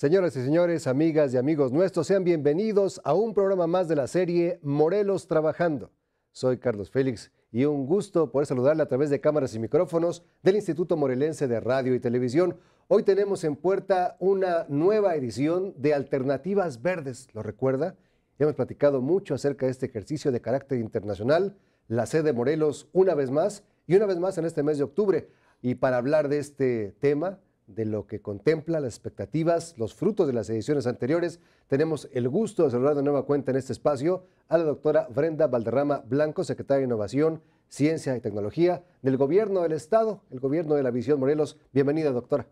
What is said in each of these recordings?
Señoras y señores, amigas y amigos nuestros, sean bienvenidos a un programa más de la serie Morelos Trabajando. Soy Carlos Félix y un gusto poder saludarle a través de cámaras y micrófonos del Instituto Morelense de Radio y Televisión. Hoy tenemos en puerta una nueva edición de Alternativas Verdes, ¿lo recuerda? Hemos platicado mucho acerca de este ejercicio de carácter internacional, la sede de Morelos una vez más y una vez más en este mes de octubre. Y para hablar de este tema, de lo que contempla, las expectativas, los frutos de las ediciones anteriores. Tenemos el gusto de saludar de nueva cuenta en este espacio a la doctora Brenda Valderrama Blanco, secretaria de Innovación, Ciencia y Tecnología del Gobierno del Estado, el Gobierno de la Visión Morelos. Bienvenida, doctora.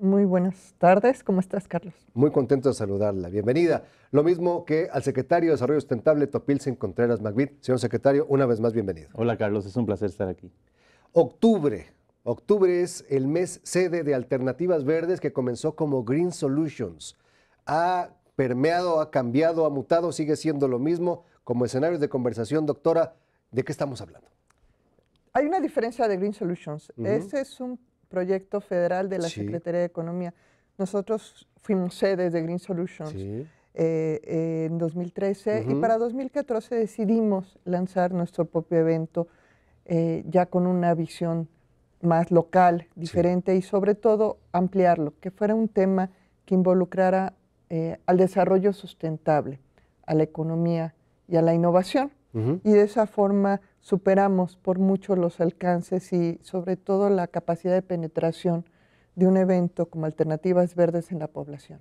Muy buenas tardes, ¿cómo estás, Carlos? Muy contento de saludarla, bienvenida. Lo mismo que al secretario de Desarrollo Sustentable, Topilsen Contreras Magvid. Señor secretario, una vez más, bienvenido. Hola, Carlos, es un placer estar aquí. Octubre, Octubre es el mes sede de Alternativas Verdes que comenzó como Green Solutions. Ha permeado, ha cambiado, ha mutado, sigue siendo lo mismo como escenario de conversación. Doctora, ¿de qué estamos hablando? Hay una diferencia de Green Solutions. Ese es un proyecto federal de la Secretaría de Economía. Nosotros fuimos sede de Green Solutions eh, en 2013 y para 2014 decidimos lanzar nuestro propio evento eh, ya con una visión más local, diferente y sobre todo ampliarlo, que fuera un tema que involucrara eh, al desarrollo sustentable, a la economía y a la innovación. Y de esa forma superamos por mucho los alcances y sobre todo la capacidad de penetración de un evento como Alternativas Verdes en la población.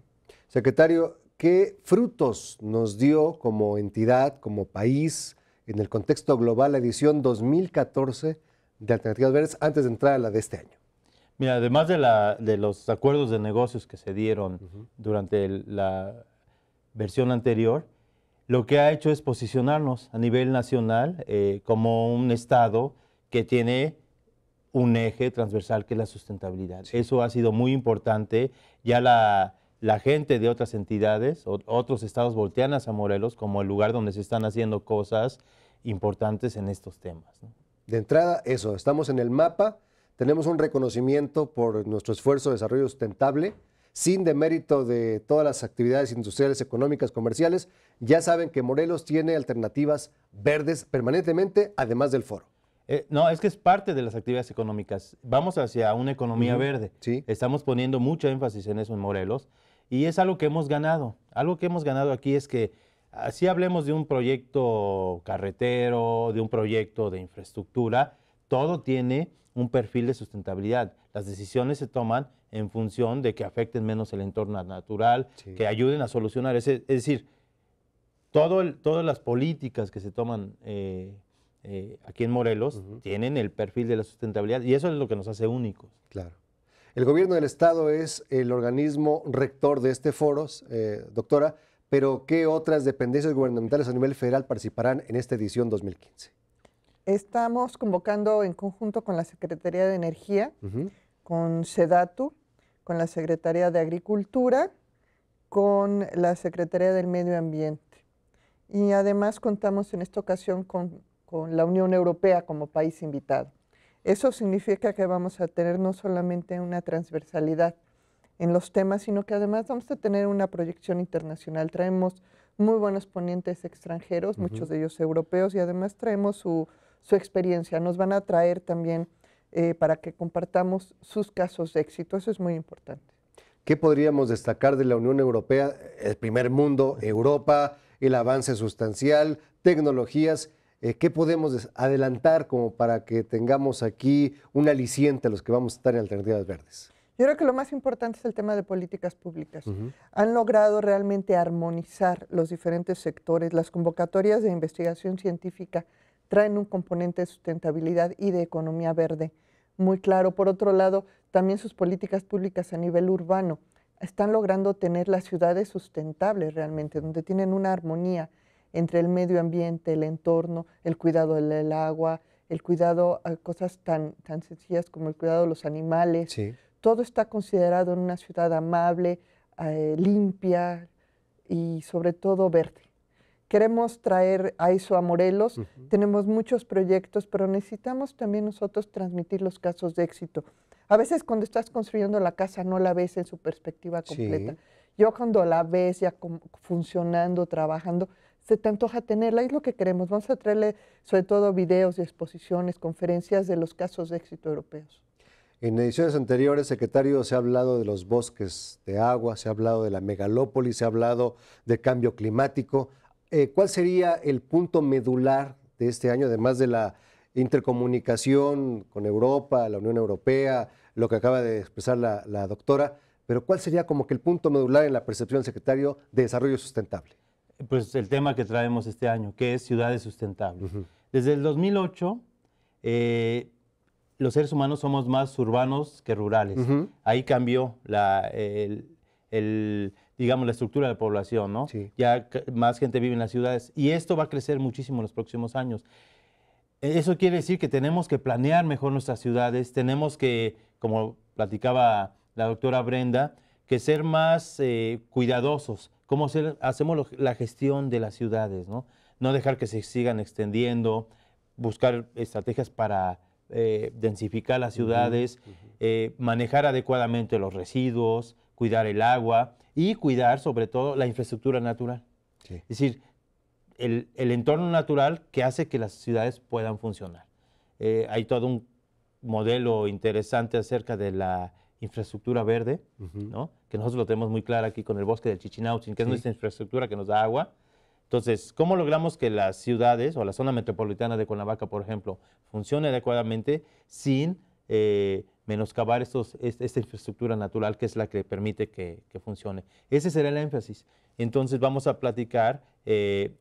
Secretario, ¿qué frutos nos dio como entidad, como país, en el contexto global, la edición 2014 de alternativas verdes antes de entrar a la de este año? Mira, además de, los acuerdos de negocios que se dieron durante la versión anterior, lo que ha hecho es posicionarnos a nivel nacional eh, como un Estado que tiene un eje transversal que es la sustentabilidad. Eso ha sido muy importante. Ya la, gente de otras entidades, otros estados voltean a Morelos como el lugar donde se están haciendo cosas importantes en estos temas. De entrada, eso, estamos en el mapa, tenemos un reconocimiento por nuestro esfuerzo de desarrollo sustentable, sin demérito de todas las actividades industriales, económicas, comerciales. Ya saben que Morelos tiene alternativas verdes permanentemente, además del foro. Eh, no, es que es parte de las actividades económicas. Vamos hacia una economía verde. Estamos poniendo mucho énfasis en eso en Morelos y es algo que hemos ganado. Algo que hemos ganado aquí es que Así hablemos de un proyecto carretero, de un proyecto de infraestructura, todo tiene un perfil de sustentabilidad. Las decisiones se toman en función de que afecten menos el entorno natural, que ayuden a solucionar. ese... es decir, todo todas las políticas que se toman eh, eh, aquí en Morelos tienen el perfil de la sustentabilidad y eso es lo que nos hace únicos. Claro. El gobierno del Estado es el organismo rector de este foro, eh, doctora pero ¿qué otras dependencias gubernamentales a nivel federal participarán en esta edición 2015? Estamos convocando en conjunto con la Secretaría de Energía, con SEDATU, con la Secretaría de Agricultura, con la Secretaría del Medio Ambiente. Y además contamos en esta ocasión con, con la Unión Europea como país invitado. Eso significa que vamos a tener no solamente una transversalidad en los temas, sino que además vamos a tener una proyección internacional. Traemos muy buenos ponientes extranjeros, muchos de ellos europeos, y además traemos su, experiencia. Nos van a traer también eh, para que compartamos sus casos de éxito. Eso es muy importante. ¿Qué podríamos destacar de la Unión Europea, el primer mundo, Europa, el avance sustancial, tecnologías? Eh, ¿Qué podemos adelantar como para que tengamos aquí un aliciente a los que vamos a estar en Alternativas Verdes? Yo creo que lo más importante es el tema de políticas públicas. Han logrado realmente armonizar los diferentes sectores. Las convocatorias de investigación científica traen un componente de sustentabilidad y de economía verde muy claro. Por otro lado, también sus políticas públicas a nivel urbano están logrando tener las ciudades sustentables realmente, donde tienen una armonía entre el medio ambiente, el entorno, el cuidado del agua, el cuidado a cosas tan, tan sencillas como el cuidado de los animales. Sí todo está considerado en una ciudad amable, eh, limpia y sobre todo verde. Queremos traer a eso a Morelos, tenemos muchos proyectos, pero necesitamos también nosotros transmitir los casos de éxito. A veces cuando estás construyendo la casa no la ves en su perspectiva completa. Yo cuando la ves ya funcionando, trabajando, se te antoja tenerla y es lo que queremos. Vamos a traerle sobre todo videos, exposiciones, conferencias de los casos de éxito europeos. En ediciones anteriores, secretario, se ha hablado de los bosques de agua, se ha hablado de la megalópolis, se ha hablado de cambio climático. Eh, ¿Cuál sería el punto medular de este año, además de la intercomunicación con Europa, la Unión Europea, lo que acaba de expresar la, doctora? Pero ¿cuál sería como que el punto medular en la percepción, secretario, de desarrollo sustentable? Pues el tema que traemos este año, que es ciudades sustentables. Desde el 2008, eh, los seres humanos somos más urbanos que rurales. Ahí cambió la, el, digamos, la estructura de la población, ¿no? Ya más gente vive en las ciudades y esto va a crecer muchísimo en los próximos años. E, eso quiere decir que tenemos que planear mejor nuestras ciudades, tenemos que, como platicaba la doctora Brenda, que ser más eh, cuidadosos, cómo hacemos la gestión de las ciudades, ¿no? No dejar que se sigan extendiendo, buscar estrategias para eh, densificar las ciudades, eh, manejar adecuadamente los residuos, cuidar el agua y cuidar sobre todo la infraestructura natural. Es decir, el, entorno natural que hace que las ciudades puedan funcionar. Eh, hay todo un modelo interesante acerca de la infraestructura verde, que nosotros lo tenemos muy claro aquí con el bosque del Chichinautzin, que es nuestra infraestructura que nos da agua, entonces, ¿cómo logramos que las ciudades o la zona metropolitana de Cuernavaca, por ejemplo, funcione adecuadamente sin eh, menoscabar esta infraestructura natural que es la que permite que, funcione? Ese será el énfasis. Entonces, vamos a platicar eh,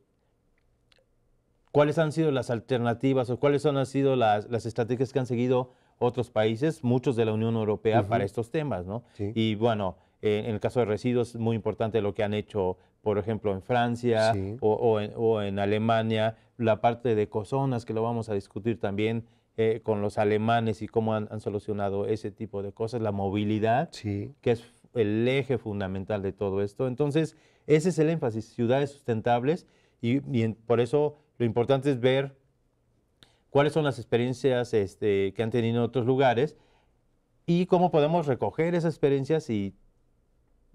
cuáles han sido las alternativas o cuáles han sido las, estrategias que han seguido otros países, muchos de la Unión Europea, para estos temas, Y bueno, eh, en el caso de residuos, es muy importante lo que han hecho por ejemplo, en Francia o, en, Alemania, la parte de cozonas, que lo vamos a discutir también eh, con los alemanes y cómo han, solucionado ese tipo de cosas, la movilidad, que es el eje fundamental de todo esto. Entonces, ese es el énfasis, ciudades sustentables, y, por eso lo importante es ver cuáles son las experiencias este, que han tenido en otros lugares y cómo podemos recoger esas experiencias y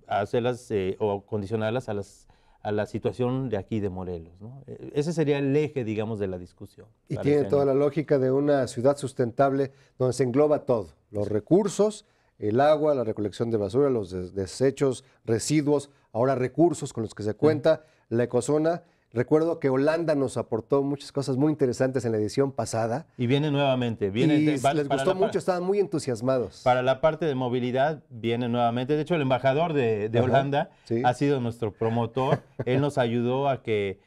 hacerlas eh, o condicionarlas a, la situación de aquí de Morelos. ¿no? E, ese sería el eje, digamos, de la discusión. Y tiene toda la lógica de una ciudad sustentable donde se engloba todo, los recursos, el agua, la recolección de basura, los desechos, residuos, ahora recursos con los que se cuenta, la ecozona Recuerdo que Holanda nos aportó muchas cosas muy interesantes en la edición pasada. Y viene nuevamente. Viene, les gustó mucho, estaban muy entusiasmados. Para la parte de movilidad, viene nuevamente. De hecho, el embajador de, Holanda ha sido nuestro promotor. Él nos ayudó a que,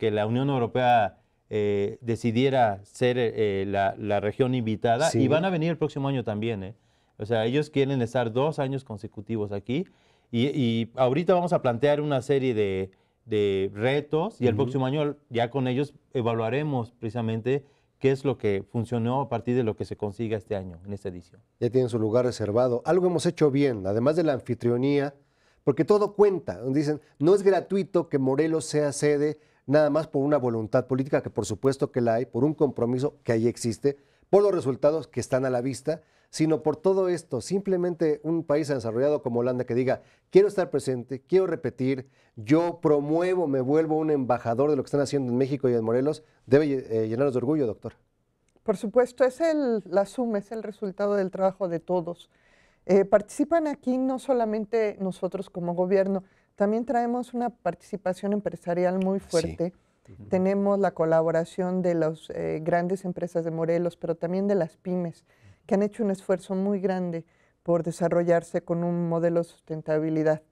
la Unión Europea eh, decidiera ser eh, eh, la, región invitada. Y van a venir el próximo año también. O sea, ellos quieren estar dos años consecutivos aquí. y ahorita vamos a plantear una serie de de retos y el próximo año ya con ellos evaluaremos precisamente qué es lo que funcionó a partir de lo que se consiga este año, en esta edición. Ya tienen su lugar reservado. Algo hemos hecho bien, además de la anfitrionía, porque todo cuenta. Dicen, no es gratuito que Morelos sea sede nada más por una voluntad política, que por supuesto que la hay, por un compromiso que ahí existe, por los resultados que están a la vista sino por todo esto. Simplemente un país desarrollado como Holanda que diga, quiero estar presente, quiero repetir, yo promuevo, me vuelvo un embajador de lo que están haciendo en México y en Morelos, debe eh, llenarnos de orgullo, doctor. Por supuesto, es la suma, es el resultado del trabajo de todos. Eh, participan aquí no solamente nosotros como gobierno, también traemos una participación empresarial muy fuerte. Tenemos la colaboración de las eh, grandes empresas de Morelos, pero también de las pymes que han hecho un esfuerzo muy grande por desarrollarse con un modelo de sustentabilidad.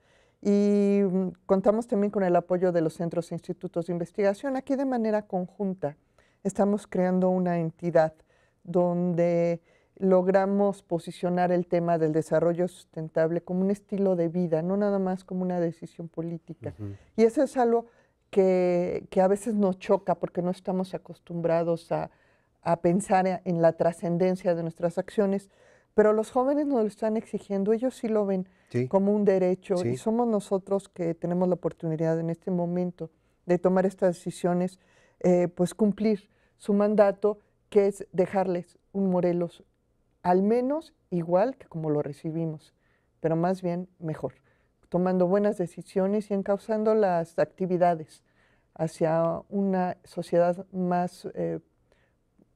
Y mm, contamos también con el apoyo de los centros e institutos de investigación. Aquí de manera conjunta estamos creando una entidad donde logramos posicionar el tema del desarrollo sustentable como un estilo de vida, no nada más como una decisión política. Y eso es algo que, que a veces nos choca porque no estamos acostumbrados a, a pensar e, en la trascendencia de nuestras acciones, pero los jóvenes nos lo están exigiendo, ellos sí lo ven como un derecho y somos nosotros que tenemos la oportunidad en este momento de tomar estas decisiones, eh, pues cumplir su mandato, que es dejarles un Morelos al menos igual que como lo recibimos, pero más bien mejor, tomando buenas decisiones y encauzando las actividades hacia una sociedad más eh,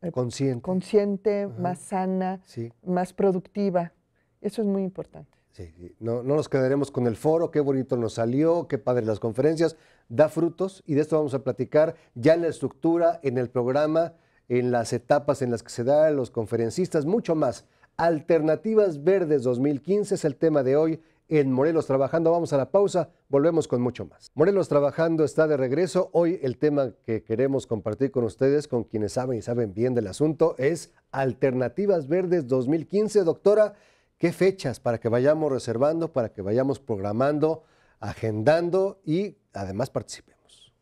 eh, consciente, consciente más sana, más productiva. Eso es muy importante. Sí, no, no nos quedaremos con el foro, qué bonito nos salió, qué padre las conferencias, da frutos y de esto vamos a platicar ya en la estructura, en el programa, en las etapas en las que se da, los conferencistas, mucho más. Alternativas Verdes 2015 es el tema de hoy en Morelos Trabajando. Vamos a la pausa, volvemos con mucho más. Morelos Trabajando está de regreso. Hoy el tema que queremos compartir con ustedes, con quienes saben y saben bien del asunto, es Alternativas Verdes 2015. Doctora, ¿qué fechas para que vayamos reservando, para que vayamos programando, agendando y además participemos?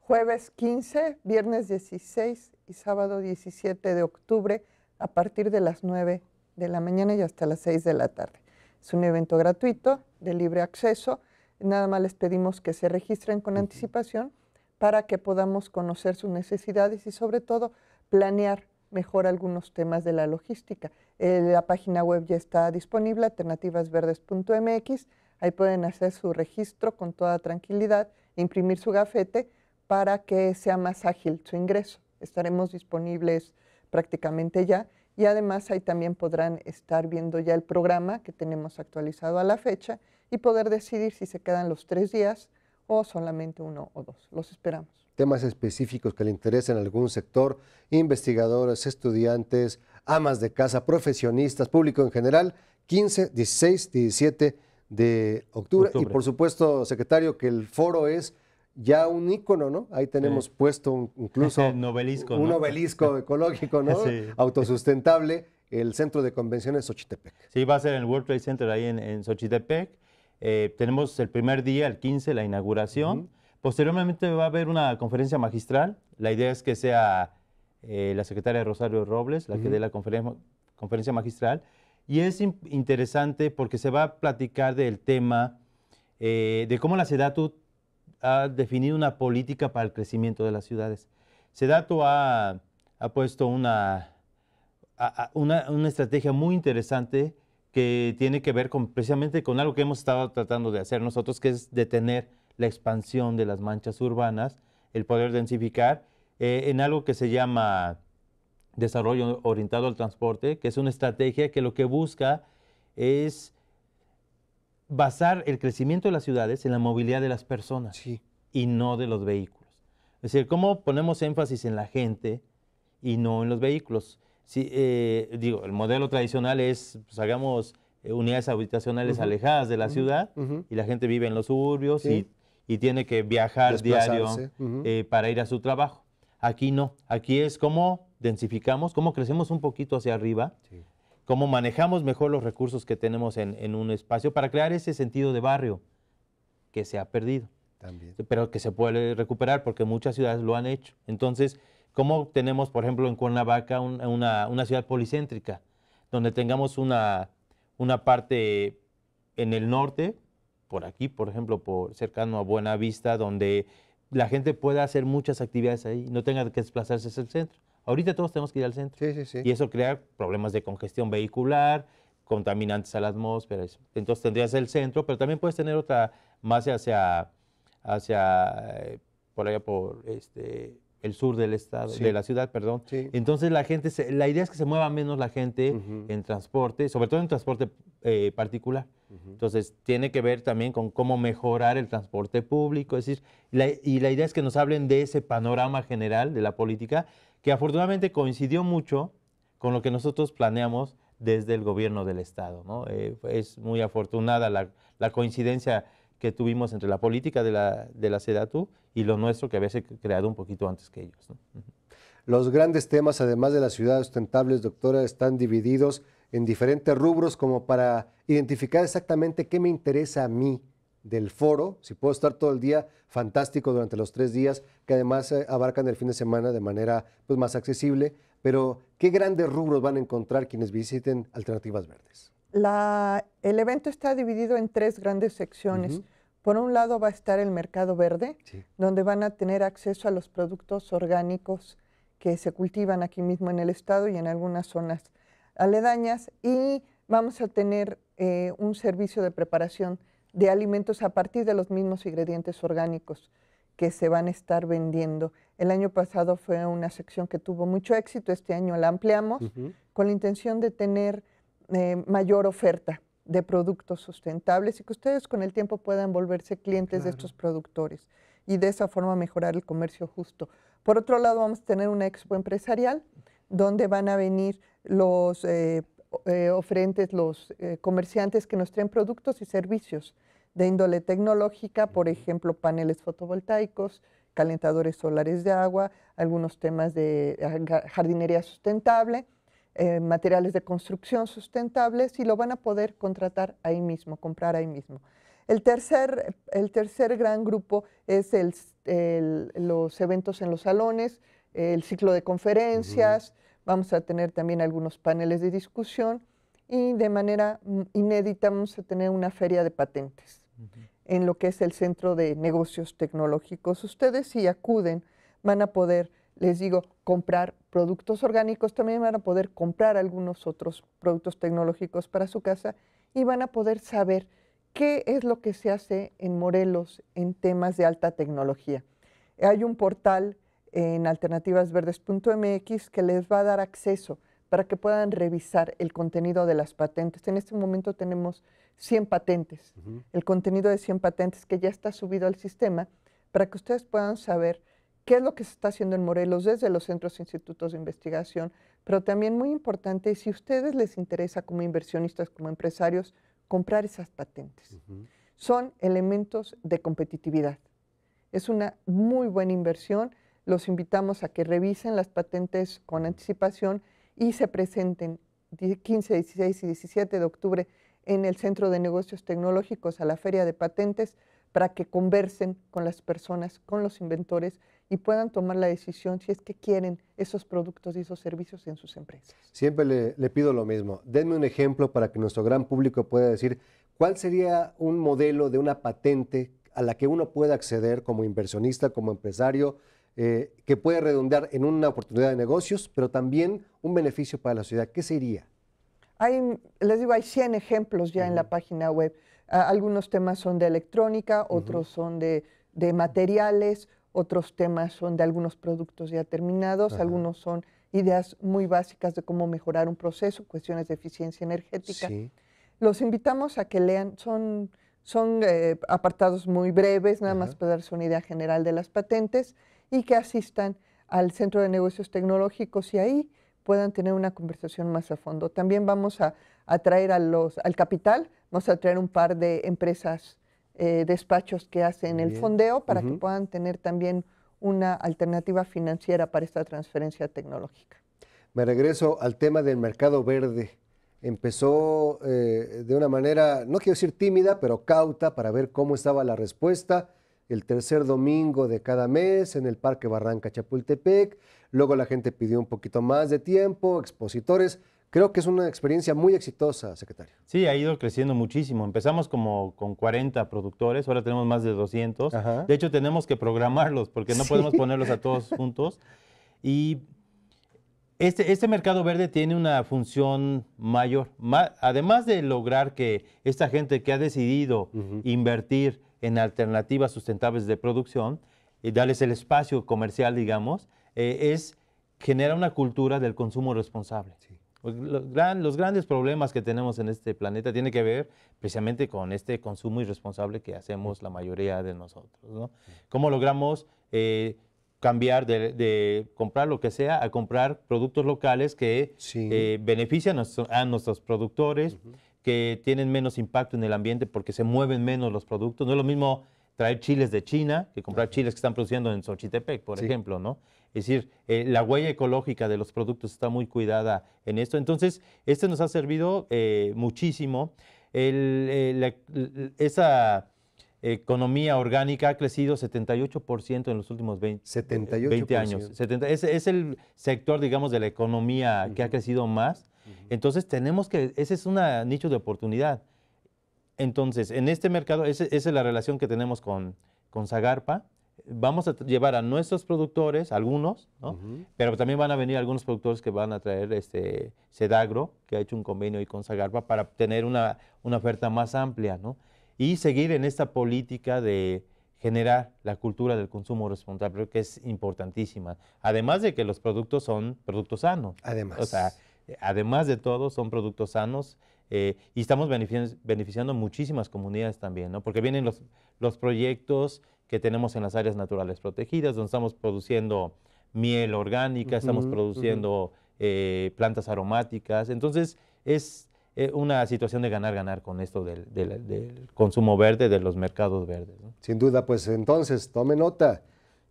Jueves 15, viernes 16 y sábado 17 de octubre a partir de las 9 de la mañana y hasta las 6 de la tarde. Es un evento gratuito, de libre acceso. Nada más les pedimos que se registren con anticipación para que podamos conocer sus necesidades y sobre todo planear mejor algunos temas de la logística. Eh, la página web ya está disponible, alternativasverdes.mx. Ahí pueden hacer su registro con toda tranquilidad, imprimir su gafete para que sea más ágil su ingreso. Estaremos disponibles prácticamente ya y además ahí también podrán estar viendo ya el programa que tenemos actualizado a la fecha y poder decidir si se quedan los tres días o solamente uno o dos. Los esperamos. Temas específicos que le interesen a algún sector, investigadores, estudiantes, amas de casa, profesionistas, público en general, 15, 16, 17 de octubre. octubre. Y por supuesto, secretario, que el foro es ya un ícono, ¿no? Ahí tenemos puesto incluso un obelisco, un obelisco ecológico, ¿no? Autosustentable, el centro de convenciones Xochitepec. Sí, va a ser en el World Trade Center ahí en, en Xochitepec. Eh, tenemos el primer día, el 15, la inauguración. Posteriormente va a haber una conferencia magistral. La idea es que sea eh, la secretaria Rosario Robles la que dé la conferencia magistral. Y es interesante porque se va a platicar del tema eh, de cómo la SEDATU ha definido una política para el crecimiento de las ciudades. Sedato ha, ha puesto una, una, una, estrategia muy interesante que tiene que ver con, precisamente con algo que hemos estado tratando de hacer nosotros, que es detener la expansión de las manchas urbanas, el poder densificar, eh, en algo que se llama desarrollo orientado al transporte, que es una estrategia que lo que busca es basar el crecimiento de las ciudades en la movilidad de las personas y no de los vehículos. Es decir, ¿cómo ponemos énfasis en la gente y no en los vehículos? Si, eh, digo, el modelo tradicional es, pues, hagamos eh, unidades habitacionales alejadas de la ciudad y la gente vive en los suburbios y, tiene que viajar diario eh, para ir a su trabajo. Aquí no, aquí es cómo densificamos, cómo crecemos un poquito hacia arriba sí cómo manejamos mejor los recursos que tenemos en, un espacio para crear ese sentido de barrio que se ha perdido. También. Pero que se puede recuperar porque muchas ciudades lo han hecho. Entonces, ¿cómo tenemos, por ejemplo, en Cuernavaca una, ciudad policéntrica, donde tengamos una, parte en el norte, por aquí, por ejemplo, por cercano a Buena Vista, donde la gente pueda hacer muchas actividades ahí, no tenga que desplazarse hacia el centro. Ahorita todos tenemos que ir al centro. Y eso crea problemas de congestión vehicular, contaminantes a la atmósfera. Entonces tendrías el centro, pero también puedes tener otra más hacia, hacia eh, por allá por este, el sur del estado, de la ciudad, perdón. Entonces la gente, la idea es que se mueva menos la gente en transporte, sobre todo en transporte eh, particular. Entonces tiene que ver también con cómo mejorar el transporte público, es decir, y la idea es que nos hablen de ese panorama general de la política que afortunadamente coincidió mucho con lo que nosotros planeamos desde el gobierno del Estado. Eh, es muy afortunada la, coincidencia que tuvimos entre la política de la, de la y lo nuestro, que había creado un poquito antes que ellos. Los grandes temas, además de las ciudades sustentables, doctora, están divididos en diferentes rubros como para identificar exactamente qué me interesa a mí del foro, si puedo estar todo el día, fantástico durante los tres días, que además eh, abarcan el fin de semana de manera pues, más accesible. Pero, ¿qué grandes rubros van a encontrar quienes visiten Alternativas Verdes? el evento está dividido en tres grandes secciones. Por un lado va a estar el mercado verde, donde van a tener acceso a los productos orgánicos que se cultivan aquí mismo en el estado y en algunas zonas aledañas. Y vamos a tener eh, un servicio de preparación de alimentos a partir de los mismos ingredientes orgánicos que se van a estar vendiendo. El año pasado fue una sección que tuvo mucho éxito, este año la ampliamos con la intención de tener eh, mayor oferta de productos sustentables y que ustedes con el tiempo puedan volverse clientes de estos productores y de esa forma mejorar el comercio justo. Por otro lado, vamos a tener una expo empresarial donde van a venir los eh, eh, oferentes los eh, comerciantes que nos traen productos y servicios de índole tecnológica, por ejemplo, paneles fotovoltaicos, calentadores solares de agua, algunos temas de ah, jardinería sustentable, eh, materiales de construcción sustentables y lo van a poder contratar ahí mismo, comprar ahí mismo. El tercer, el tercer gran grupo es los eventos en los salones, el ciclo de conferencias, Vamos a tener también algunos paneles de discusión y de manera mm, inédita vamos a tener una feria de patentes en lo que es el Centro de Negocios Tecnológicos. Ustedes si acuden van a poder, les digo, comprar productos orgánicos, también van a poder comprar algunos otros productos tecnológicos para su casa y van a poder saber qué es lo que se hace en Morelos en temas de alta tecnología. Hay un portal en alternativasverdes.mx que les va a dar acceso para que puedan revisar el contenido de las patentes. En este momento tenemos 100 patentes, el contenido de 100 patentes que ya está subido al sistema para que ustedes puedan saber qué es lo que se está haciendo en Morelos desde los centros e institutos de investigación, pero también muy importante, si a ustedes les interesa como inversionistas, como empresarios, comprar esas patentes. Son elementos de competitividad. Es una muy buena inversión los invitamos a que revisen las patentes con anticipación y se presenten 15, 16 y 17 de octubre en el Centro de Negocios Tecnológicos a la Feria de Patentes para que conversen con las personas, con los inventores y puedan tomar la decisión si es que quieren esos productos y esos servicios en sus empresas. Siempre le, pido lo mismo. Denme un ejemplo para que nuestro gran público pueda decir cuál sería un modelo de una patente a la que uno pueda acceder como inversionista, como empresario, eh, que puede redundar en una oportunidad de negocios, pero también un beneficio para la sociedad. ¿Qué sería? les digo, hay 100 ejemplos ya en la página web. algunos temas son de electrónica, otros son de, de, materiales, otros temas son de algunos productos ya terminados, algunos son ideas muy básicas de cómo mejorar un proceso, cuestiones de eficiencia energética. Los invitamos a que lean, son, son eh, apartados muy breves, nada más para darse una idea general de las patentes y que asistan al Centro de Negocios Tecnológicos y ahí puedan tener una conversación más a fondo. También vamos a, atraer a los, al capital, vamos a traer un par de empresas, eh, despachos que hacen el fondeo para que puedan tener también una alternativa financiera para esta transferencia tecnológica. Me regreso al tema del mercado verde. Empezó eh, de una manera, no quiero decir tímida, pero cauta para ver cómo estaba la respuesta el tercer domingo de cada mes en el Parque Barranca Chapultepec. Luego la gente pidió un poquito más de tiempo, expositores. Creo que es una experiencia muy exitosa, secretario. Sí, ha ido creciendo muchísimo. Empezamos como con 40 productores, ahora tenemos más de 200. De hecho, tenemos que programarlos porque no podemos ponerlos a todos juntos. Y este, este, mercado verde tiene una función mayor. además de lograr que esta gente que ha decidido invertir en alternativas sustentables de producción y darles el espacio comercial, digamos, eh, es generar una cultura del consumo responsable. Pues, los, grandes problemas que tenemos en este planeta tienen que ver precisamente con este consumo irresponsable que hacemos la mayoría de nosotros. ¿Cómo logramos eh, cambiar de, comprar lo que sea a comprar productos locales que eh, benefician a, nuestros productores? que tienen menos impacto en el ambiente porque se mueven menos los productos. No es lo mismo traer chiles de China que comprar chiles que están produciendo en Xochitepec, por ejemplo, ¿no? Es decir, eh, la huella ecológica de los productos está muy cuidada en esto. Entonces, este nos ha servido eh, muchísimo. El, eh, esa economía orgánica ha crecido 78% en los últimos 20, 20 años. 70, es, el sector, digamos, de la economía que ha crecido más entonces tenemos que, ese es un nicho de oportunidad. Entonces, en este mercado, esa, es la relación que tenemos con, con Zagarpa. Vamos a llevar a nuestros productores, algunos, pero también van a venir algunos productores que van a traer este Sedagro, que ha hecho un convenio ahí con Zagarpa, para tener una, oferta más amplia ¿no? y seguir en esta política de, generar la cultura del consumo responsable, que es importantísima. Además de que los productos son productos sanos. Además. Eh, además de todo, son productos sanos eh, y estamos beneficiando, muchísimas comunidades también, ¿no? Porque vienen los, proyectos que tenemos en las áreas naturales protegidas, donde estamos produciendo miel orgánica, estamos produciendo eh, plantas aromáticas. Entonces, es una situación de ganar, ganar con esto del, consumo verde, de los mercados verdes. Sin duda, pues entonces, tome nota.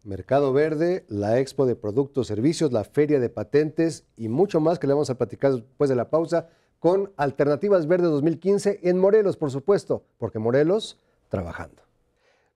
Mercado Verde, la Expo de Productos, Servicios, la Feria de Patentes y mucho más que le vamos a platicar después de la pausa con Alternativas Verdes 2015 en Morelos, por supuesto, porque Morelos trabajando.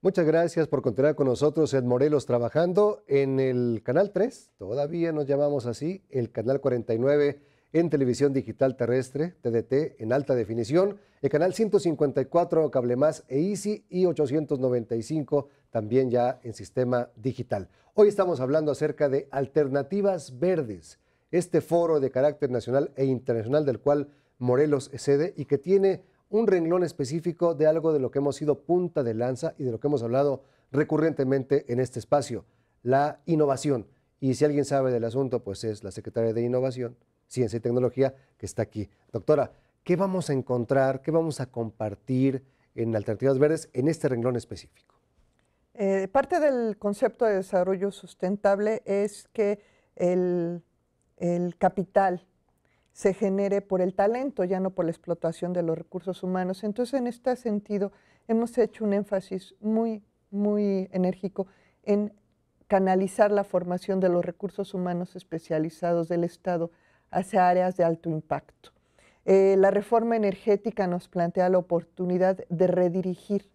Muchas gracias por continuar con nosotros en Morelos trabajando en el Canal 3, todavía nos llamamos así, el Canal 49 en televisión digital terrestre, TDT, en alta definición, el canal 154 Cable Más e Easy y 895 también ya en sistema digital. Hoy estamos hablando acerca de alternativas verdes, este foro de carácter nacional e internacional del cual Morelos es sede y que tiene un renglón específico de algo de lo que hemos sido punta de lanza y de lo que hemos hablado recurrentemente en este espacio, la innovación. Y si alguien sabe del asunto, pues es la secretaria de Innovación, Ciencia y Tecnología, que está aquí. Doctora, ¿qué vamos a encontrar, qué vamos a compartir en Alternativas Verdes en este renglón específico? Eh, parte del concepto de desarrollo sustentable es que el, el capital se genere por el talento, ya no por la explotación de los recursos humanos. Entonces, en este sentido, hemos hecho un énfasis muy, muy enérgico en canalizar la formación de los recursos humanos especializados del Estado hacia áreas de alto impacto. Eh, la reforma energética nos plantea la oportunidad de redirigir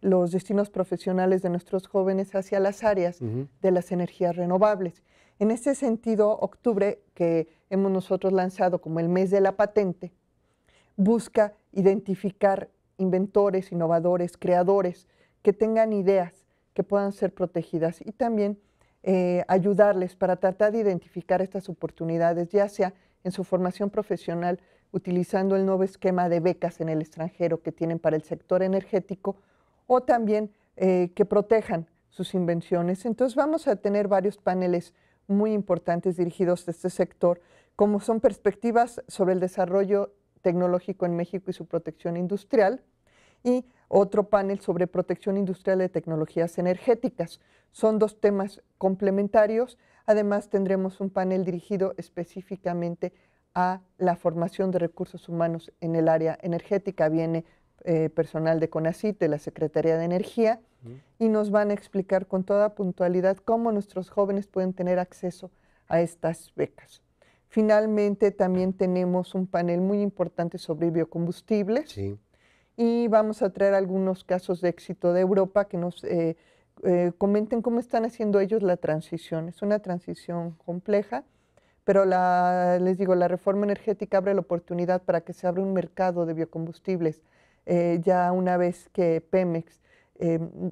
los destinos profesionales de nuestros jóvenes hacia las áreas de las energías renovables. En ese sentido, octubre, que hemos nosotros lanzado como el mes de la patente, busca identificar inventores, innovadores, creadores que tengan ideas que puedan ser protegidas y también eh, ayudarles para tratar de identificar estas oportunidades, ya sea en su formación profesional, utilizando el nuevo esquema de becas en el extranjero que tienen para el sector energético, o también eh, que protejan sus invenciones. Entonces vamos a tener varios paneles muy importantes dirigidos a este sector, como son perspectivas sobre el desarrollo tecnológico en México y su protección industrial, y otro panel sobre protección industrial de tecnologías energéticas. Son dos temas complementarios. Además, tendremos un panel dirigido específicamente a la formación de recursos humanos en el área energética. Viene eh, personal de CONACIT, de la Secretaría de Energía, y nos van a explicar con toda puntualidad cómo nuestros jóvenes pueden tener acceso a estas becas. Finalmente, también tenemos un panel muy importante sobre biocombustibles. Sí y vamos a traer algunos casos de éxito de Europa que nos eh, eh, comenten cómo están haciendo ellos la transición. Es una transición compleja, pero la, les digo, la reforma energética abre la oportunidad para que se abra un mercado de biocombustibles eh, ya una vez que Pemex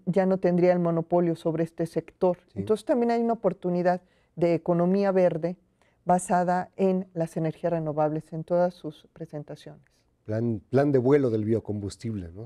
ya no tendría el monopolio sobre este sector. Entonces también hay una oportunidad de economía verde basada en las energías renovables en todas sus presentaciones plan, de vuelo del biocombustible, ¿no?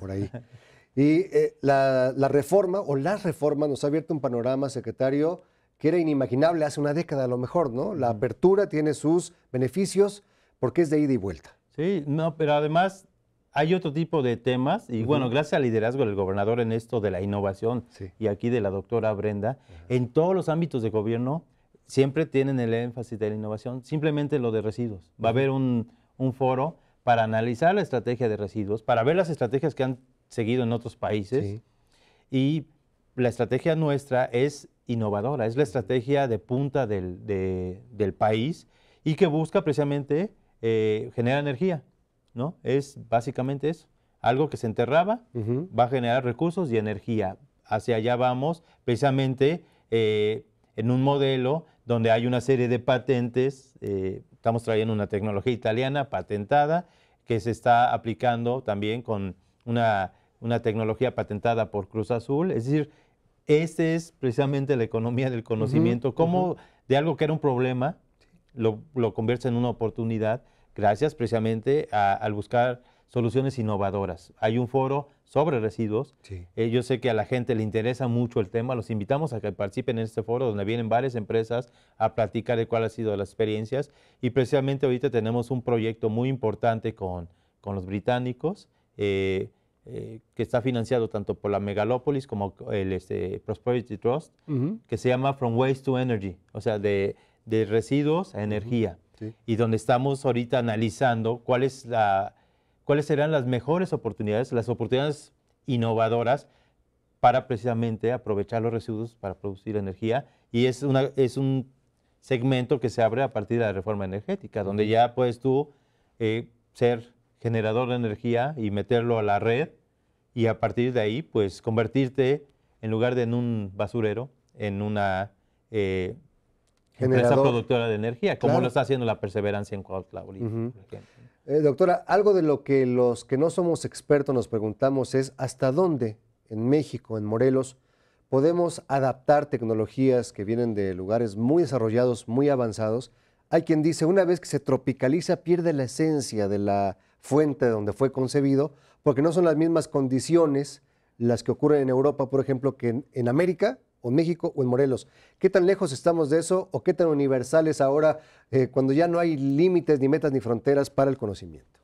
por ahí. Y eh, la, reforma o las reformas nos ha abierto un panorama, secretario, que era inimaginable hace una década a lo mejor, ¿no? La apertura tiene sus beneficios porque es de ida y vuelta. Sí, no, pero además hay otro tipo de temas y bueno, gracias al liderazgo del gobernador en esto de la innovación y aquí de la doctora Brenda, en todos los ámbitos de gobierno siempre tienen el énfasis de la innovación, simplemente lo de residuos. Va a haber un foro para analizar la estrategia de residuos, para ver las estrategias que han seguido en otros países. Y la estrategia nuestra es innovadora, es la estrategia de punta del, país y que busca precisamente eh, generar energía, ¿no? Es básicamente eso. Algo que se enterraba va a generar recursos y energía. Hacia allá vamos precisamente eh, en un modelo donde hay una serie de patentes eh, Estamos trayendo una tecnología italiana patentada que se está aplicando también con una, tecnología patentada por Cruz Azul. Es decir, esta es precisamente la economía del conocimiento, cómo de algo que era un problema lo, convierte en una oportunidad gracias precisamente al buscar soluciones innovadoras. Hay un foro sobre residuos. Eh, yo sé que a la gente le interesa mucho el tema. Los invitamos a que participen en este foro donde vienen varias empresas a platicar de cuál ha sido las experiencias. Y precisamente ahorita tenemos un proyecto muy importante con, con los británicos. Eh, eh, que está financiado tanto por la Megalópolis como el este, Prosperity Trust, que se llama From Waste to Energy, o sea, de, residuos a energía. Y donde estamos ahorita analizando cuál es la, cuáles serán las mejores oportunidades, las oportunidades innovadoras para precisamente aprovechar los residuos para producir energía. Y es, una, es un segmento que se abre a partir de la reforma energética, donde ya puedes tú eh, ser generador de energía y meterlo a la red y a partir de ahí, pues convertirte en lugar de en un basurero, en una eh, empresa productora de energía, como lo está haciendo la Perseverancia en Cuautla Bolivia. Eh, doctora, algo de lo que los que no somos expertos nos preguntamos es hasta dónde en México, en Morelos, podemos adaptar tecnologías que vienen de lugares muy desarrollados, muy avanzados. Hay quien dice, una vez que se tropicaliza, pierde la esencia de la fuente donde fue concebido, porque no son las mismas condiciones las que ocurren en Europa, por ejemplo, que en América o en México o en Morelos. ¿Qué tan lejos estamos de eso o qué tan universales ahora eh, cuando ya no hay límites, ni metas, ni fronteras para el conocimiento?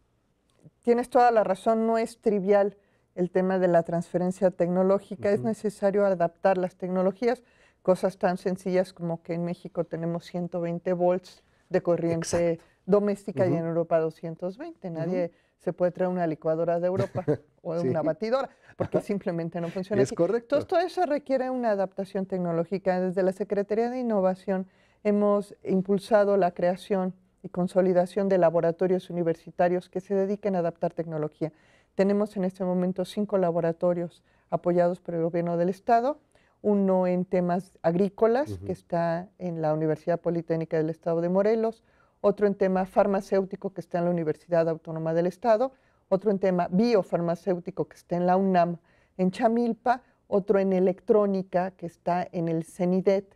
Tienes toda la razón, no es trivial el tema de la transferencia tecnológica, es necesario adaptar las tecnologías, cosas tan sencillas como que en México tenemos 120 volts de corriente doméstica y en Europa 220. Nadie se puede traer una licuadora de Europa o una batidora, porque simplemente no funciona. Es correcto. todo eso requiere una adaptación tecnológica. Desde la Secretaría de Innovación hemos impulsado la creación y consolidación de laboratorios universitarios que se dediquen a adaptar tecnología. Tenemos en este momento cinco laboratorios apoyados por el gobierno del Estado, uno en temas agrícolas, que está en la Universidad Politécnica del Estado de Morelos, otro en tema farmacéutico que está en la Universidad Autónoma del Estado, otro en tema biofarmacéutico que está en la UNAM en Chamilpa, otro en electrónica que está en el CENIDET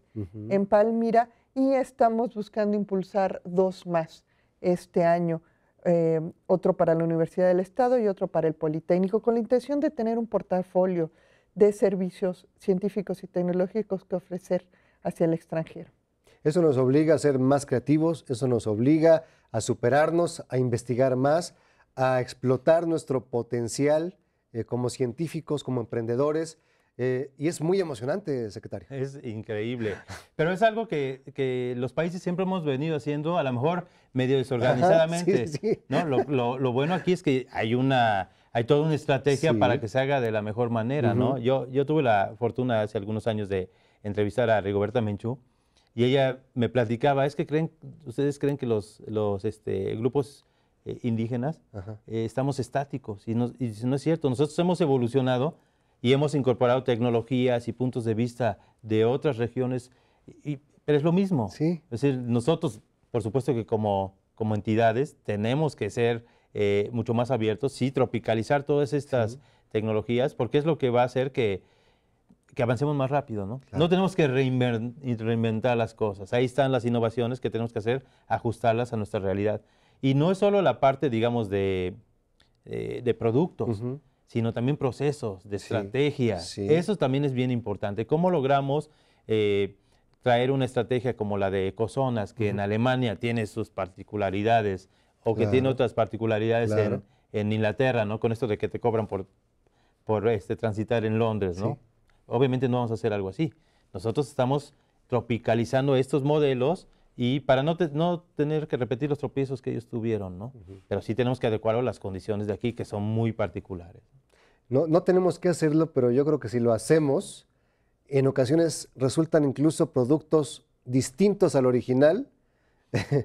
en Palmira y estamos buscando impulsar dos más este año. Eh, otro para la Universidad del Estado y otro para el Politécnico, con la intención de tener un portafolio de servicios científicos y tecnológicos que ofrecer hacia el extranjero. Eso nos obliga a ser más creativos, eso nos obliga a superarnos, a investigar más, a explotar nuestro potencial eh, como científicos, como emprendedores. Eh, y es muy emocionante, secretario. Es increíble. Pero es algo que, los países siempre hemos venido haciendo, a lo mejor medio desorganizadamente. ¿no? Lo, bueno aquí es que hay una hay toda una estrategia para que se haga de la mejor manera. ¿no? yo, yo tuve la fortuna hace algunos años de entrevistar a Rigoberta Menchú y ella me platicaba, es que creen, ustedes creen que los, los este, grupos eh, indígenas eh, estamos estáticos y, no, no es cierto, nosotros hemos evolucionado y hemos incorporado tecnologías y puntos de vista de otras regiones, pero es lo mismo. Es decir, nosotros, por supuesto que como, como entidades, tenemos que ser eh, mucho más abiertos, sí, tropicalizar todas estas tecnologías, porque es lo que va a hacer que que avancemos más rápido, ¿no? No tenemos que reinventar las cosas. Ahí están las innovaciones que tenemos que hacer, ajustarlas a nuestra realidad. Y no es solo la parte, digamos, de, eh, productos, sino también procesos, de estrategias. Eso también es bien importante. ¿Cómo logramos eh, traer una estrategia como la de Ecozonas, que en Alemania tiene sus particularidades, o que tiene otras particularidades en, Inglaterra, ¿no? Con esto de que te cobran por, por este, transitar en Londres, ¿no? obviamente no vamos a hacer algo así. Nosotros estamos tropicalizando estos modelos y para no, no tener que repetir los tropiezos que ellos tuvieron, ¿no? Pero sí tenemos que adecuarlo a las condiciones de aquí que son muy particulares. No, no tenemos que hacerlo, pero yo creo que si lo hacemos, en ocasiones resultan incluso productos distintos al original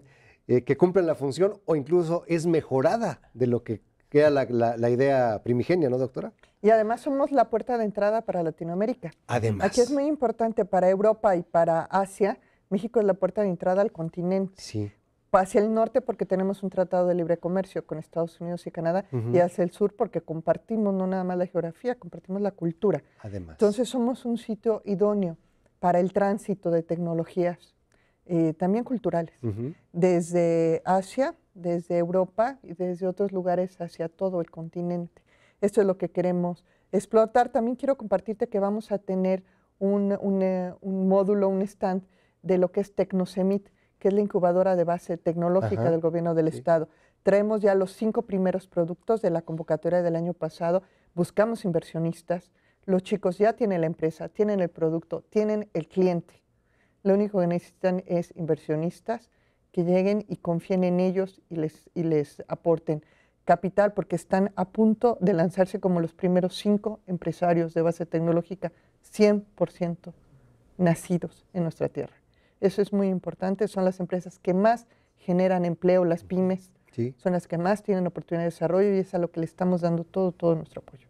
eh, que cumplen la función o incluso es mejorada de lo que queda la idea primigenia, ¿no, doctora? Y además somos la puerta de entrada para Latinoamérica. Además. Aquí es muy importante para Europa y para Asia. México es la puerta de entrada al continente. Sí. Hacia el norte porque tenemos un tratado de libre comercio con Estados Unidos y Canadá y hacia el sur porque compartimos no nada más la geografía, compartimos la cultura. Además. Entonces somos un sitio idóneo para el tránsito de tecnologías, eh, también culturales, desde Asia, desde Europa y desde otros lugares hacia todo el continente esto es lo que queremos explotar. También quiero compartirte que vamos a tener eh, un, módulo, un stand de lo que es Tecnosemit, que es la incubadora de base tecnológica del gobierno del Estado. Traemos ya los cinco primeros productos de la convocatoria del año pasado, buscamos inversionistas, los chicos ya tienen la empresa, tienen el producto, tienen el cliente. Lo único que necesitan es inversionistas que lleguen y confíen en ellos y les aporten capital porque están a punto de lanzarse como los primeros cinco empresarios de base tecnológica 100% nacidos en nuestra tierra. Eso es muy importante, son las empresas que más generan empleo, las pymes, son las que más tienen oportunidad de desarrollo y es a lo que le estamos dando todo, todo nuestro apoyo.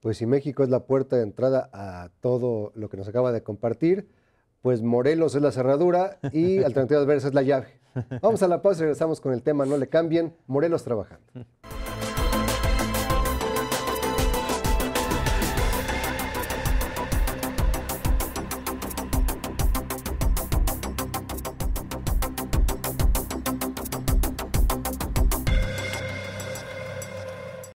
Pues si México es la puerta de entrada a todo lo que nos acaba de compartir, pues Morelos es la cerradura y Alternativa Adversa es la llave. Vamos a la pausa y regresamos con el tema, no le cambien, Morelos trabajando.